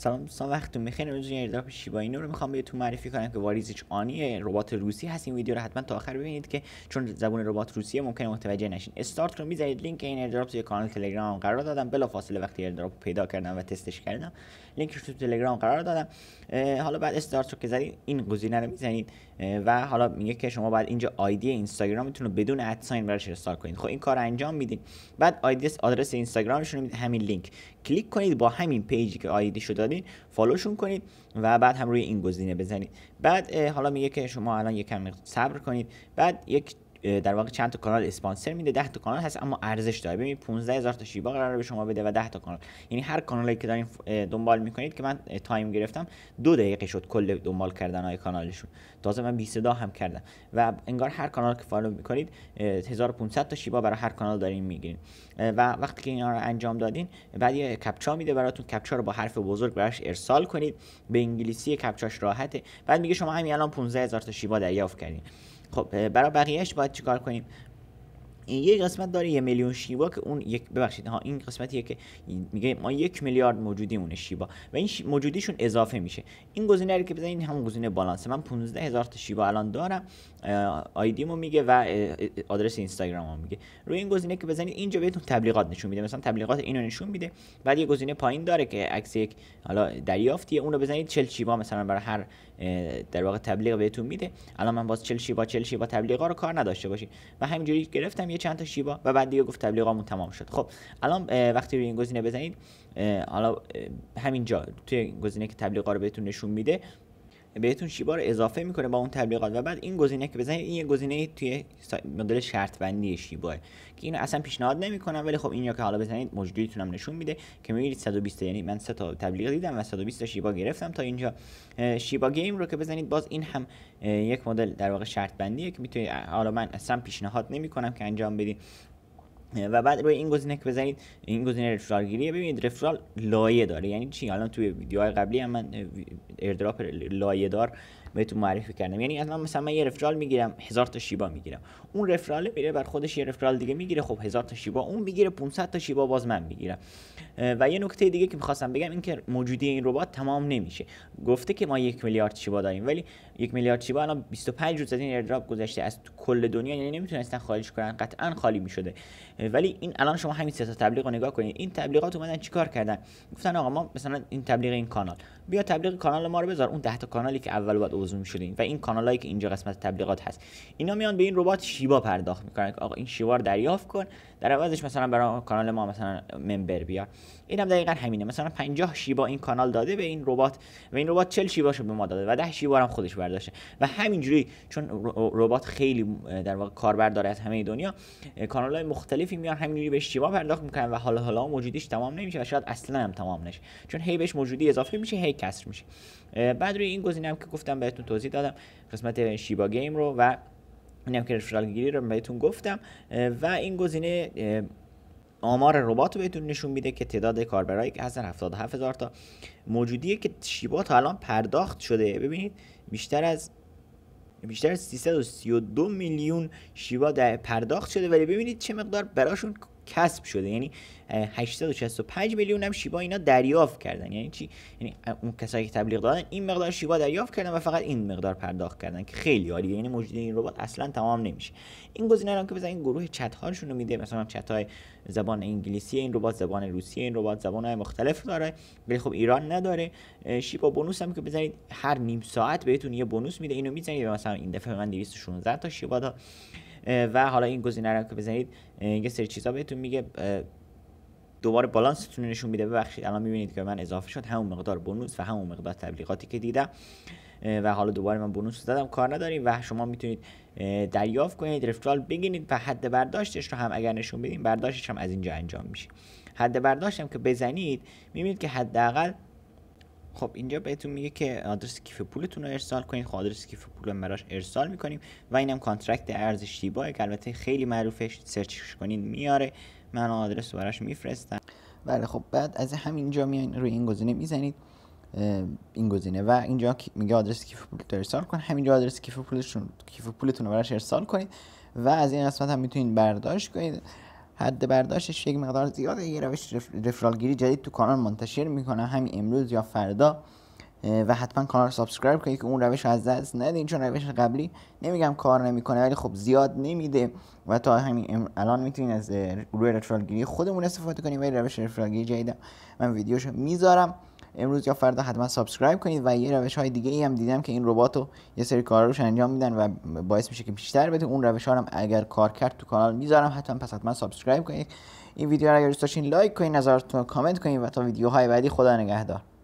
سلام دوستان وقتتون بخیر امروز یه ایرداپ شیبا اینو رو میخوام بهتون معرفی کنم که واریزیچ آنی ربات روسی هست این ویدیو رو حتما تا آخر ببینید که چون زبون ربات روسیه ممکنه متوجه نشین استارت رو میذارید لینک این ایرداپ توی کانال تلگرام قرار دادم فاصله وقتی ایرداپ پیدا کردم و تستش کردم لینکش تو تلگرام قرار دادم حالا بعد استارت رو که زدید این گزینه رو میزنید و حالا میگه که شما باید اینجا آیدی اینستاگرامتون رو بدون ادساین براش استار کنید خب این کار انجام میدید بعد آیدی آدرس اینستاگرامشون رو همین لینک کلیک کنید با همین پیجی که آیدی شده دارین فالوشون کنید و بعد هم روی این گزینه بزنید بعد حالا میگه که شما الان یکم صبر کنید بعد یک در واقع چند تا کانال اسپانسر میده 10 تا کانال هست اما ارزش داره ببینید 15 هزار تا شیبا قرار به شما بده و 10 تا کانال یعنی هر کانالی که دارین دنبال میکنید که من تایم گرفتم دو دقیقه شد کل دنبال کردن های کانالشون تازه من 20 صدا هم کردم و انگار هر کانال که فالو میکنید 1500 تا شیبا برای هر کانال دارین میگیرین و وقتی که اینا رو انجام دادین بعد یه کپچا میده براتون کپچا رو با حرف بزرگ براش ارسال کنید به انگلیسی کپچاش راحته بعد میگه شما همین الان 15000 تا شیبا دریافت کردین خب برای بقیهش باید چیکار کنیم یه قسمت داره یه میلیون شیبا که اون یک ببخشید ها این قسمتیه که میگه ما یک میلیارد موجودیمونه شیبا و این موجودیشون اضافه میشه این گزینه رو که بزنید همون گزینه بالانس من 15 هزار تا شیبا الان دارم مو میگه و آدرس اینستاگرامو میگه روی این گزینه که بزنید اینجا بهتون تبلیغات نشون میده مثلا تبلیغات اینو نشون میده بعد یه گزینه پایین داره که عکس یک حالا دریافتیه اون رو بزنید 40 شیبا مثلا برای هر در واقع تبلیغ بهتون میده الان من باز چل شیبا چل شیبا تبلیغا رو کار نداشته باشی. و همینجوری گرفتم یه چند تا شیبا و بعد دیگه گفت تبلیغامون تمام شد خب الان وقتی روی این گزینه بزنید حالا همینجا توی گزینه که تبلیغا رو بهتون نشون میده بهتون شیبا رو اضافه میکنه با اون تبلیغات و بعد این گزینه که بزنید این یه گزینه توی مدل شرط بندی شیبا که اینو اصلا پیشنهاد نمیکنم ولی خب اینو که حالا بزنید مجدیتون هم نشون میده که میبینید 120 یعنی من سه تا تبلیغ دیدم و 120 شیبا گرفتم تا اینجا شیبا گیم رو که بزنید باز این هم یک مدل در واقع شرط بندیه که میتونید حالا من اصلا پیشنهاد نمیکنم که انجام بدید و بعد روی این گزینه که بزنید این گزینه رفرال گیریه ببینید رفرال لایه داره یعنی چی توی ویدیوهای قبلی هم من airdrop a low بهتون معرفی کردم یعنی الان مثلا من یه رفرال میگیرم هزار تا شیبا میگیرم اون رفرال میره بر خودش یه رفرال دیگه میگیره خب هزار تا شیبا اون میگیره 500 تا شیبا باز من میگیرم و یه نکته دیگه که میخواستم بگم این که موجودی این ربات تمام نمیشه گفته که ما یک میلیارد شیبا داریم ولی یک میلیارد شیبا الان 25 روز از این ایردراپ گذشته از کل دنیا یعنی نمیتونستن خالیش کنن قطعا خالی میشده ولی این الان شما همین سه تا تبلیغ رو نگاه کنید این تبلیغات اومدن چیکار کردن گفتن آقا ما مثلا این تبلیغ این کانال بیا تبلیغ کانال ما رو بذار اون 10 تا کانالی که اول باید عضو شدین و این کانالایی که اینجا قسمت تبلیغات هست اینا میان به این ربات شیبا پرداخت میکنن آقا این شیوار رو دریافت کن در عوضش مثلا برای کانال ما مثلا ممبر بیا اینم هم دقیقا همینه مثلا 50 شیبا این کانال داده به این ربات و این ربات 40 شیباشو به ما داده و 10 شیبا هم خودش برداشته و همینجوری چون ربات خیلی در واقع کاربر داره از همه دنیا کانال های مختلفی میان همینجوری به شیبا پرداخت میکنن و حالا حالا موجودیش تمام نمیشه و شاید اصلا هم تمام نشه چون هی بهش موجودی اضافه میشه هی کسر میشه بعد روی این گزینه هم که گفتم به بهتون توضیح دادم قسمت شیبا گیم رو و اینم که گیری رو بهتون گفتم و این گزینه آمار ربات رو بهتون نشون میده که تعداد کاربرایی که هستن 77 هزار تا موجودیه که شیبا تا الان پرداخت شده ببینید بیشتر از بیشتر از 332 میلیون شیبا در پرداخت شده ولی ببینید چه مقدار براشون کسب شده یعنی 865 میلیون هم شیبا اینا دریافت کردن یعنی چی یعنی اون کسایی که تبلیغ دادن این مقدار شیبا دریافت کردن و فقط این مقدار پرداخت کردن که خیلی عالیه یعنی موجود این ربات اصلا تمام نمیشه این گزینه رو که بزنین گروه چت هاشون رو میده مثلا چت های زبان انگلیسی این ربات زبان روسی این ربات زبان های مختلف داره ولی خب ایران نداره شیبا بونوس هم که بزنید هر نیم ساعت بهتون یه بونوس میده اینو میزنید مثلا این دفعه من 216 تا شیبا داد و حالا این گزینه رو که بزنید یه سری چیزا بهتون میگه دوباره بالانستون نشون میده ببخشید الان میبینید که من اضافه شد همون مقدار بونوس و همون مقدار تبلیغاتی که دیدم و حالا دوباره من بونوس زدم کار نداریم و شما میتونید دریافت کنید رفرال بگینید و حد برداشتش رو هم اگر نشون بدیم برداشتش هم از اینجا انجام میشه حد برداشت هم که بزنید میبینید که حداقل خب اینجا بهتون میگه که آدرس کیف پولتون رو ارسال کنید خب آدرس کیف پول براش ارسال میکنیم و اینم کانترکت ارز شیبا که البته خیلی معروفه، سرچش کنید میاره من آدرس رو براش میفرستم بله خب بعد از همینجا میان روی این گزینه میزنید این گزینه و اینجا میگه آدرس کیف پول ارسال کن همینجا آدرس کیف پولتون کیف پولتون رو براش ارسال کنید و از این قسمت هم میتونید برداشت کنید حد برداشتش یک مقدار زیاده یه روش رفرالگیری جدید تو کانال منتشر میکنه همین امروز یا فردا و حتما کانال رو سابسکرایب کنید که اون روش رو از دست ندین چون روش قبلی نمیگم کار نمیکنه ولی خب زیاد نمیده و تا همین الان میتونین از روی گیری خودمون استفاده کنیم ولی روش رفرالگیری جدید من ویدیوشو میذارم امروز یا فردا حتما سابسکرایب کنید و یه روش های دیگه ای هم دیدم که این ربات رو یه سری کار روش انجام میدن و باعث میشه که بیشتر بده اون روش ها هم اگر کار کرد تو کانال میذارم حتما پس حتما سابسکرایب کنید این ویدیو رو اگر دوست داشتین لایک کنید نظرتون کامنت کنید و تا ویدیوهای بعدی خدا نگهدار